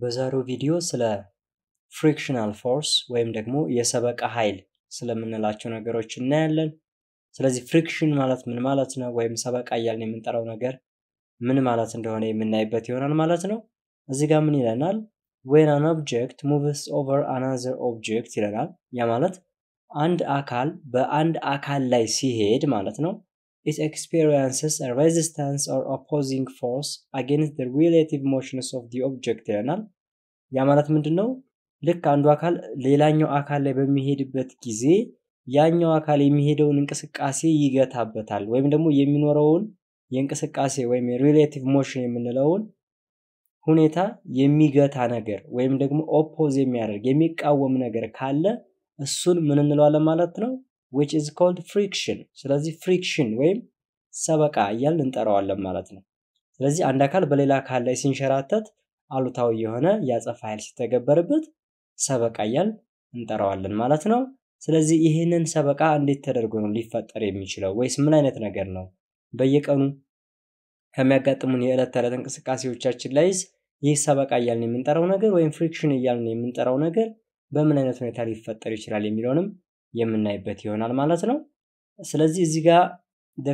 በዛሬው ቪዲዮ ስለ ፍሪክሽናል ፎርስ ወይም ደግሞ የሰበቃ ኃይል ስለምንላቸው ነገሮች እናያለን። ስለዚህ ፍሪክሽን ማለት ምን ማለት ነው፣ ወይም ሰበቃ እያልን የምንጠራው ነገር ምን ማለት እንደሆነ የምናይበት ይሆናል ማለት ነው። እዚህ ጋር ምን ይለናል? ዌን አን ኦብጀክት ሙቭስ ኦቨር አናዘር ኦብጀክት ይለናል። ያ ማለት አንድ አካል በአንድ አካል ላይ ሲሄድ ማለት ነው It experiences a resistance or opposing force against the relative motions of the object ይለናል። ያ ማለት ምንድን ነው? ልክ አንዱ አካል ሌላኛው አካል ላይ በሚሄድበት ጊዜ ያኛው አካል የሚሄደውን እንቅስቃሴ ይገታበታል ወይም ደግሞ የሚኖረውን የእንቅስቃሴ ወይም የሪሌቲቭ ሞሽን የምንለውን ሁኔታ የሚገታ ነገር ወይም ደግሞ ኦፖዝ የሚያደርግ የሚቃወም ነገር ካለ እሱን ምን እንለዋለን ማለት ነው? ዊች ኢዝ ኮልድ ፍሪክሽን። ስለዚህ ፍሪክሽን ወይም ሰበቃ እያል እንጠራዋለን ማለት ነው። ስለዚህ አንድ አካል በሌላ አካል ላይ ሲንሸራተት አሉታዊ የሆነ የአጸፋ ኃይል ሲተገበርበት ሰበቃ እያል እንጠራዋለን ማለት ነው። ስለዚህ ይህንን ሰበቃ እንዴት ተደርጎ ነው ሊፈጠር የሚችለው ወይስ ምን አይነት ነገር ነው? በየቀኑ ከሚያጋጥሙን የዕለት ተዕለት እንቅስቃሴዎቻችን ላይስ ይህ ሰበቃ እያልን የምንጠራው ነገር ወይም ፍሪክሽን እያልን የምንጠራው ነገር በምን አይነት ሁኔታ ሊፈጠር ይችላል የሚለውንም የምናይበት ይሆናል ማለት ነው። ስለዚህ እዚህ ጋር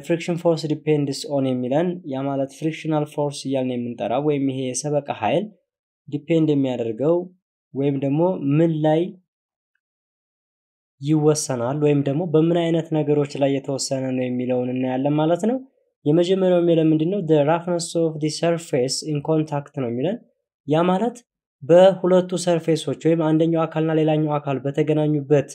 ፍሪክሽን ፎርስ ዲፔንድስ ኦን የሚለን ያ ማለት ፍሪክሽናል ፎርስ እያልን የምንጠራው ወይም ይሄ የሰበቀ ኃይል ዲፔንድ የሚያደርገው ወይም ደግሞ ምን ላይ ይወሰናል ወይም ደግሞ በምን አይነት ነገሮች ላይ የተወሰነ ነው የሚለውን እናያለን ማለት ነው። የመጀመሪያው የሚለን ምንድን ነው? ራፍነስ ኦፍ ዲ ሰርፌስ ኢን ኮንታክት ነው የሚለን። ያ ማለት በሁለቱ ሰርፌሶች ወይም አንደኛው አካልና ሌላኛው አካል በተገናኙበት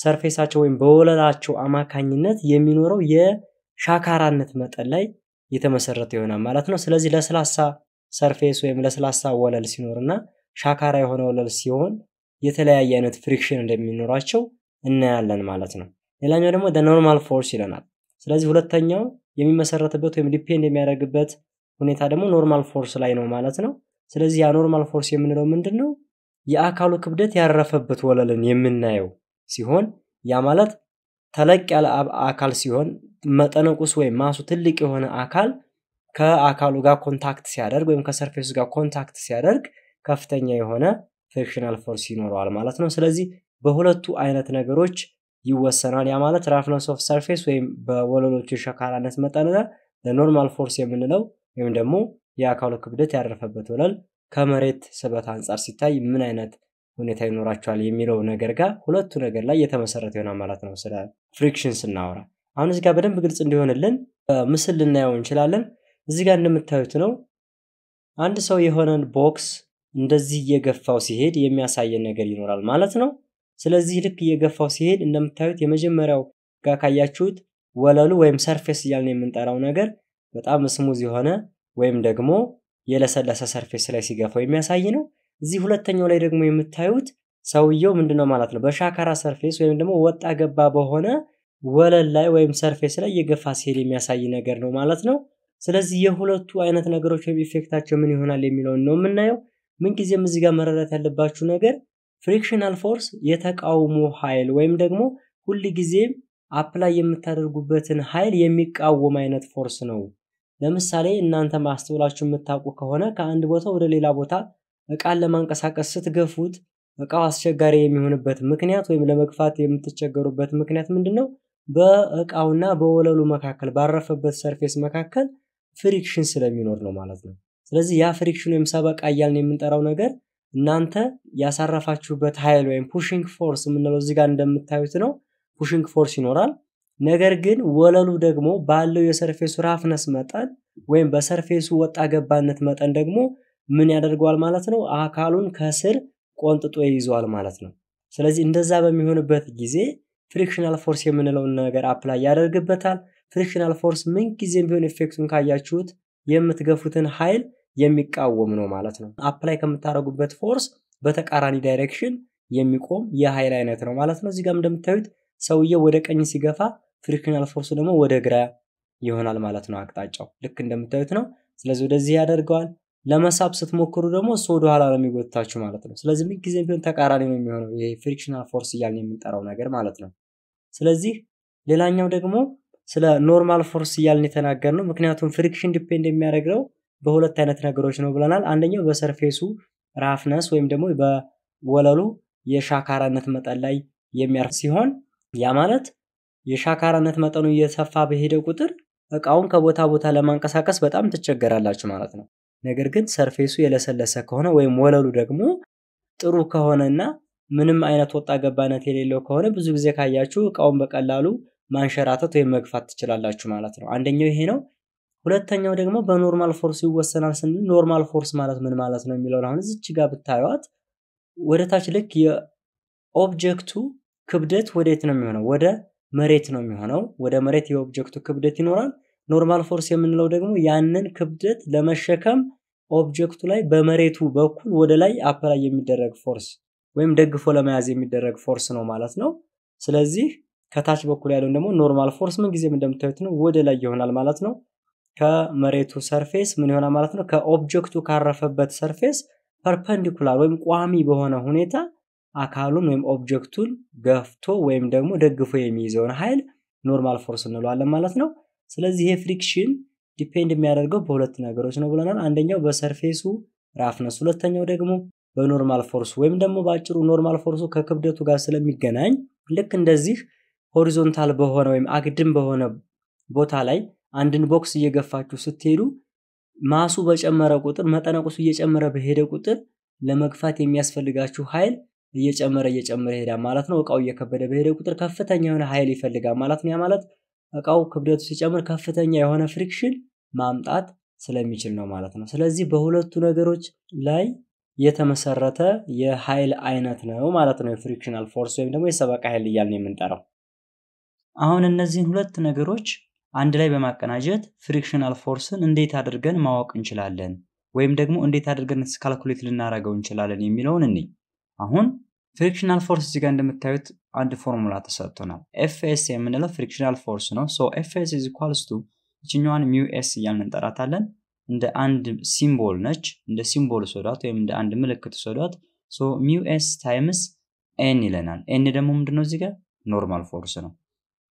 ሰርፌሳቸው ወይም በወለላቸው አማካኝነት የሚኖረው የሻካራነት መጠን ላይ የተመሰረተ ይሆናል ማለት ነው። ስለዚህ ለስላሳ ሰርፌስ ወይም ለስላሳ ወለል ሲኖርና ሻካራ የሆነ ወለል ሲሆን የተለያየ አይነት ፍሪክሽን እንደሚኖራቸው እናያለን ማለት ነው። ሌላኛው ደግሞ ኖርማል ፎርስ ይለናል። ስለዚህ ሁለተኛው የሚመሰረትበት ወይም ዲፔንድ የሚያደርግበት ሁኔታ ደግሞ ኖርማል ፎርስ ላይ ነው ማለት ነው። ስለዚህ ያ ኖርማል ፎርስ የምንለው ምንድን ነው? የአካሉ ክብደት ያረፈበት ወለልን የምናየው ሲሆን ያ ማለት ተለቅ ያለ አካል ሲሆን መጠነቁስ ወይም ማሱ ትልቅ የሆነ አካል ከአካሉ ጋር ኮንታክት ሲያደርግ ወይም ከሰርፌሱ ጋር ኮንታክት ሲያደርግ ከፍተኛ የሆነ ፍሪክሽናል ፎርስ ይኖረዋል ማለት ነው። ስለዚህ በሁለቱ አይነት ነገሮች ይወሰናል። ያ ማለት ራፍነስ ኦፍ ሰርፌስ ወይም በወለሎቹ የሸካራነት መጠንና ለኖርማል ፎርስ የምንለው ወይም ደግሞ የአካሉ ክብደት ያረፈበት ወለል ከመሬት ስበት አንጻር ሲታይ ምን አይነት ሁኔታ ይኖራቸዋል የሚለው ነገር ጋር ሁለቱ ነገር ላይ የተመሰረተ ይሆናል ማለት ነው። ስለ ፍሪክሽን ስናወራ አሁን እዚጋ በደንብ ግልጽ እንዲሆንልን ምስል ልናየው እንችላለን። እዚህ ጋር እንደምታዩት ነው አንድ ሰው የሆነን ቦክስ እንደዚህ እየገፋው ሲሄድ የሚያሳየን ነገር ይኖራል ማለት ነው። ስለዚህ ልክ እየገፋው ሲሄድ እንደምታዩት የመጀመሪያው ጋር ካያችሁት ወለሉ ወይም ሰርፌስ እያልን የምንጠራው ነገር በጣም ስሙዝ የሆነ ወይም ደግሞ የለሰለሰ ሰርፌስ ላይ ሲገፋው የሚያሳይ ነው። እዚህ ሁለተኛው ላይ ደግሞ የምታዩት ሰውየው ምንድነው ማለት ነው በሻካራ ሰርፌስ ወይም ደግሞ ወጣ ገባ በሆነ ወለል ላይ ወይም ሰርፌስ ላይ የገፋ ሲሄድ የሚያሳይ ነገር ነው ማለት ነው። ስለዚህ የሁለቱ አይነት ነገሮች ወይም ኢፌክታቸው ምን ይሆናል የሚለውን ነው የምናየው። ምንጊዜም እዚህ ጋር መረዳት ያለባችሁ ነገር ፍሪክሽናል ፎርስ የተቃውሞ ኃይል ወይም ደግሞ ሁል ጊዜም አፕላይ የምታደርጉበትን ኃይል የሚቃወም አይነት ፎርስ ነው። ለምሳሌ እናንተ ማስተውላችሁ የምታውቁ ከሆነ ከአንድ ቦታ ወደ ሌላ ቦታ እቃን ለማንቀሳቀስ ስትገፉት እቃው አስቸጋሪ የሚሆንበት ምክንያት ወይም ለመግፋት የምትቸገሩበት ምክንያት ምንድን ነው? በእቃውና በወለሉ መካከል ባረፈበት ሰርፌስ መካከል ፍሪክሽን ስለሚኖር ነው ማለት ነው። ስለዚህ ያ ፍሪክሽን ወይም ሰበቃ እያልን የምንጠራው ነገር እናንተ ያሳረፋችሁበት ኃይል ወይም ፑሽንግ ፎርስ የምንለው እዚህ ጋር እንደምታዩት ነው። ፑሽንግ ፎርስ ይኖራል። ነገር ግን ወለሉ ደግሞ ባለው የሰርፌሱ ራፍነስ መጠን ወይም በሰርፌሱ ወጣ ገባነት መጠን ደግሞ ምን ያደርገዋል ማለት ነው? አካሉን ከስር ቆንጥጦ ይይዘዋል ማለት ነው። ስለዚህ እንደዛ በሚሆንበት ጊዜ ፍሪክሽናል ፎርስ የምንለውን ነገር አፕላይ ያደርግበታል። ፍሪክሽናል ፎርስ ምን ጊዜም ቢሆን ኢፌክቱን ካያችሁት የምትገፉትን ኃይል የሚቃወም ነው ማለት ነው። አፕላይ ከምታደርጉበት ፎርስ በተቃራኒ ዳይሬክሽን የሚቆም የኃይል አይነት ነው ማለት ነው። እዚህ ጋር እንደምታዩት ሰውየው ወደ ቀኝ ሲገፋ ፍሪክሽናል ፎርሱ ደግሞ ወደ ግራ ይሆናል ማለት ነው አቅጣጫው። ልክ እንደምታዩት ነው። ስለዚህ ወደዚህ ያደርገዋል። ለመሳብ ስትሞክሩ ደግሞ እሱ ወደኋላ ነው የሚጎታችሁ ማለት ነው። ስለዚህ ምን ቢሆን ተቃራኒ ነው የሚሆነው ይሄ ፍሪክሽናል ፎርስ እያልን የምንጠራው ነገር ማለት ነው። ስለዚህ ሌላኛው ደግሞ ስለ ኖርማል ፎርስ እያልን የተናገር ነው። ምክንያቱም ፍሪክሽን ዲፔንድ የሚያደርገው በሁለት አይነት ነገሮች ነው ብለናል። አንደኛው በሰርፌሱ ራፍነስ ወይም ደግሞ በወለሉ የሻካራነት መጠን ላይ የሚያርፍ ሲሆን ያ ማለት የሻካራነት መጠኑ እየሰፋ በሄደ ቁጥር እቃውን ከቦታ ቦታ ለማንቀሳቀስ በጣም ትቸገራላችሁ ማለት ነው። ነገር ግን ሰርፌሱ የለሰለሰ ከሆነ ወይም ወለሉ ደግሞ ጥሩ ከሆነና ምንም አይነት ወጣ ገባነት የሌለው ከሆነ ብዙ ጊዜ ካያችሁ እቃውን በቀላሉ ማንሸራተት ወይም መግፋት ትችላላችሁ ማለት ነው። አንደኛው ይሄ ነው። ሁለተኛው ደግሞ በኖርማል ፎርስ ይወሰናል ስንል ኖርማል ፎርስ ማለት ምን ማለት ነው የሚለውን አሁን እዚች ጋር ብታዩት ወደ ታች ልክ የኦብጀክቱ ክብደት ወደየት ነው የሚሆነው? ወደ መሬት ነው የሚሆነው። ወደ መሬት የኦብጀክቱ ክብደት ይኖራል። ኖርማል ፎርስ የምንለው ደግሞ ያንን ክብደት ለመሸከም ኦብጀክቱ ላይ በመሬቱ በኩል ወደ ላይ አፕላይ የሚደረግ ፎርስ ወይም ደግፎ ለመያዝ የሚደረግ ፎርስ ነው ማለት ነው። ስለዚህ ከታች በኩል ያለውን ደግሞ ኖርማል ፎርስ ምን ጊዜም እንደምታዩት ነው ወደ ላይ ይሆናል ማለት ነው። ከመሬቱ ሰርፌስ ምን ይሆናል ማለት ነው? ከኦብጀክቱ ካረፈበት ሰርፌስ ፐርፐንዲኩላር ወይም ቋሚ በሆነ ሁኔታ አካሉን ወይም ኦብጀክቱን ገፍቶ ወይም ደግሞ ደግፎ የሚይዘውን ኃይል ኖርማል ፎርስ እንለዋለን ማለት ነው። ስለዚህ ይሄ ፍሪክሽን ዲፔንድ የሚያደርገው በሁለት ነገሮች ነው ብለናል። አንደኛው በሰርፌሱ ራፍነስ፣ ሁለተኛው ደግሞ በኖርማል ፎርስ ወይም ደግሞ በአጭሩ ኖርማል ፎርሱ ከክብደቱ ጋር ስለሚገናኝ ልክ እንደዚህ ሆሪዞንታል በሆነ ወይም አግድም በሆነ ቦታ ላይ አንድን ቦክስ እየገፋችሁ ስትሄዱ ማሱ በጨመረ ቁጥር መጠነቁሱ እየጨመረ በሄደ ቁጥር ለመግፋት የሚያስፈልጋችሁ ኃይል እየጨመረ እየጨመረ ይሄዳል ማለት ነው። እቃው እየከበደ በሄደ ቁጥር ከፍተኛ የሆነ ኃይል ይፈልጋል ማለት ነው። ያ ማለት እቃው ክብደቱ ሲጨምር ከፍተኛ የሆነ ፍሪክሽን ማምጣት ስለሚችል ነው ማለት ነው። ስለዚህ በሁለቱ ነገሮች ላይ የተመሰረተ የኃይል አይነት ነው ማለት ነው። የፍሪክሽናል ፎርስ ወይም ደግሞ የሰበቃ ኃይል እያልን የምንጠራው። አሁን እነዚህን ሁለት ነገሮች አንድ ላይ በማቀናጀት ፍሪክሽናል ፎርስን እንዴት አድርገን ማወቅ እንችላለን ወይም ደግሞ እንዴት አድርገን ካልኩሌት ልናደርገው እንችላለን የሚለውን እኔ አሁን ፍሪክሽናል ፎርስ እዚጋ እንደምታዩት አንድ ፎርሙላ ተሰጥቶ ነው። ኤፍኤስ የምንለው ፍሪክሽናል ፎርስ ነው። ሶ ኤፍኤስ ኢዝ ኢኳልስ ቱ ይችኛዋን ሚው ኤስ እያልን እንጠራታለን። እንደ አንድ ሲምቦል ነች። እንደ ሲምቦል ሶዳት ወይም እንደ አንድ ምልክት ሶዳት ሶ ሚው ኤስ ታይምስ ኤን ይለናል። ኤን ደግሞ ምንድነው እዚጋ ኖርማል ፎርስ ነው።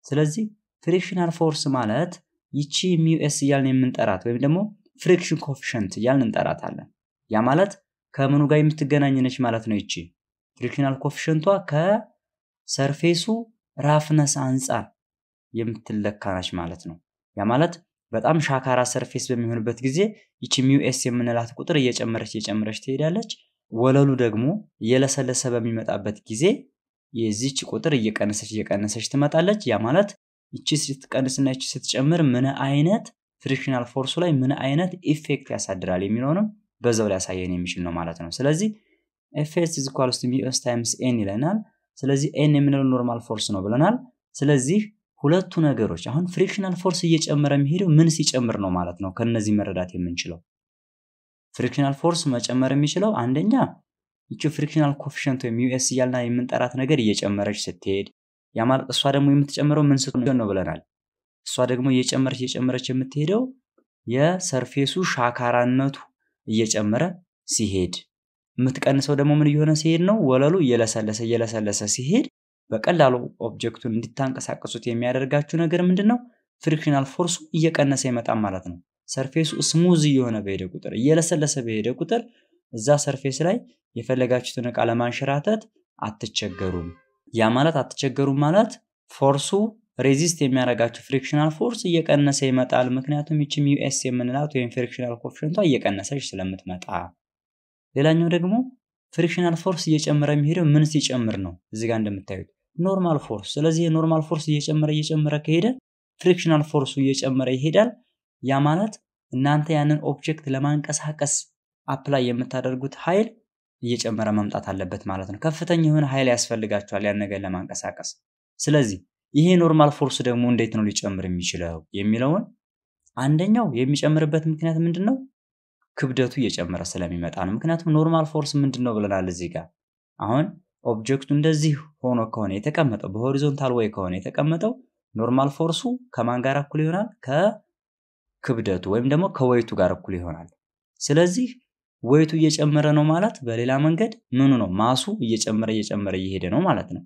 ስለዚህ ፍሪክሽናል ፎርስ ማለት ይቺ ሚው ኤስ እያልን የምንጠራት ወይም ደግሞ ፍሪክሽን ኮፊሽንት እያልን እንጠራታለን። ያ ማለት ከምኑ ጋር የምትገናኝ ነች ማለት ነው ይቺ ፍሪክሽናል ኮፊሽንቷ ከሰርፌሱ ራፍነስ አንጻር የምትለካናች ማለት ነው። ያ ማለት በጣም ሻካራ ሰርፌስ በሚሆንበት ጊዜ ይቺ ሚዩኤስ የምንላት ቁጥር እየጨመረች እየጨመረች ትሄዳለች። ወለሉ ደግሞ እየለሰለሰ በሚመጣበት ጊዜ የዚች ቁጥር እየቀነሰች እየቀነሰች ትመጣለች። ያ ማለት ይቺ ስትቀንስና ይቺ ስትጨምር ምን አይነት ፍሪክሽናል ፎርሱ ላይ ምን አይነት ኢፌክት ያሳድራል የሚለውንም በዛው ሊያሳየን የሚችል ነው ማለት ነው። ስለዚህ ኤፍ ኤስ ኢዝ ኢኳልስ ቱ ቢኤስ ታይምስ ኤን ይለናል። ስለዚህ ኤን የምንለው ኖርማል ፎርስ ነው ብለናል። ስለዚህ ሁለቱ ነገሮች አሁን ፍሪክሽናል ፎርስ እየጨመረ የሚሄደው ምን ሲጨምር ነው ማለት ነው? ከነዚህ መረዳት የምንችለው ፍሪክሽናል ፎርስ መጨመር የሚችለው አንደኛ ይቺ ፍሪክሽናል ኮፊሽንት ወይም ዩኤስ እያልና የምንጠራት ነገር እየጨመረች ስትሄድ ያማል እሷ ደግሞ የምትጨምረው ምን ስትሆን ነው ብለናል። እሷ ደግሞ እየጨመረች እየጨመረች የምትሄደው የሰርፌሱ ሻካራነቱ እየጨመረ ሲሄድ የምትቀንሰው ደግሞ ምን እየሆነ ሲሄድ ነው? ወለሉ እየለሰለሰ እየለሰለሰ ሲሄድ በቀላሉ ኦብጀክቱን እንድታንቀሳቀሱት የሚያደርጋችሁ ነገር ምንድን ነው? ፍሪክሽናል ፎርሱ እየቀነሰ ይመጣ ማለት ነው። ሰርፌሱ ስሙዝ እየሆነ በሄደ ቁጥር እየለሰለሰ በሄደ ቁጥር እዛ ሰርፌስ ላይ የፈለጋችሁትን እቃ ለማንሸራተት አትቸገሩም። ያ ማለት አትቸገሩም ማለት ፎርሱ ሬዚስት የሚያደርጋችሁ ፍሪክሽናል ፎርስ እየቀነሰ ይመጣል። ምክንያቱም ይችም ዩኤስ የምንላት ወይም ፍሪክሽናል ኮፍሽንቷ እየቀነሰች ስለምትመጣ ሌላኛው ደግሞ ፍሪክሽናል ፎርስ እየጨመረ የሚሄደው ምን ሲጨምር ነው? እዚህ ጋር እንደምታዩት ኖርማል ፎርስ። ስለዚህ የኖርማል ፎርስ እየጨመረ እየጨመረ ከሄደ ፍሪክሽናል ፎርሱ እየጨመረ ይሄዳል። ያ ማለት እናንተ ያንን ኦብጀክት ለማንቀሳቀስ አፕላይ የምታደርጉት ኃይል እየጨመረ መምጣት አለበት ማለት ነው። ከፍተኛ የሆነ ኃይል ያስፈልጋቸዋል ያን ነገር ለማንቀሳቀስ። ስለዚህ ይሄ ኖርማል ፎርስ ደግሞ እንዴት ነው ሊጨምር የሚችለው የሚለውን አንደኛው የሚጨምርበት ምክንያት ምንድን ነው? ክብደቱ እየጨመረ ስለሚመጣ ነው። ምክንያቱም ኖርማል ፎርስ ምንድን ነው ብለናል እዚህ ጋር አሁን ኦብጀክቱ እንደዚህ ሆኖ ከሆነ የተቀመጠው በሆሪዞንታል ወይ ከሆነ የተቀመጠው ኖርማል ፎርሱ ከማን ጋር እኩል ይሆናል? ከክብደቱ ወይም ደግሞ ከወይቱ ጋር እኩል ይሆናል። ስለዚህ ወይቱ እየጨመረ ነው ማለት በሌላ መንገድ ምኑ ነው ማሱ እየጨመረ እየጨመረ እየሄደ ነው ማለት ነው።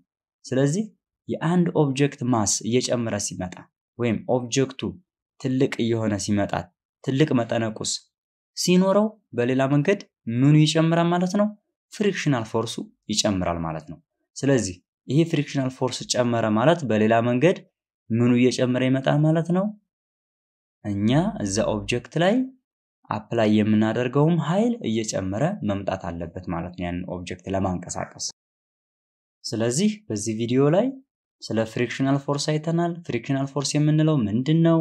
ስለዚህ የአንድ ኦብጀክት ማስ እየጨመረ ሲመጣ ወይም ኦብጀክቱ ትልቅ እየሆነ ሲመጣ ትልቅ መጠነ ቁስ ሲኖረው በሌላ መንገድ ምኑ ይጨምራል ማለት ነው? ፍሪክሽናል ፎርሱ ይጨምራል ማለት ነው። ስለዚህ ይሄ ፍሪክሽናል ፎርስ ጨመረ ማለት በሌላ መንገድ ምኑ እየጨመረ ይመጣል ማለት ነው። እኛ እዛ ኦብጀክት ላይ አፕላይ የምናደርገውም ኃይል እየጨመረ መምጣት አለበት ማለት ነው፣ ያንን ኦብጀክት ለማንቀሳቀስ። ስለዚህ በዚህ ቪዲዮ ላይ ስለ ፍሪክሽናል ፎርስ አይተናል። ፍሪክሽናል ፎርስ የምንለው ምንድን ነው?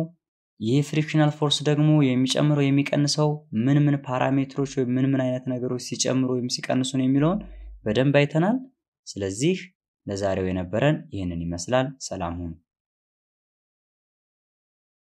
ይህ ፍሪክሽናል ፎርስ ደግሞ የሚጨምረው የሚቀንሰው ምን ምን ፓራሜትሮች ወይም ምን ምን አይነት ነገሮች ሲጨምሩ ወይም ሲቀንሱ ነው የሚለውን በደንብ አይተናል። ስለዚህ ለዛሬው የነበረን ይህንን ይመስላል። ሰላም ሁኑ።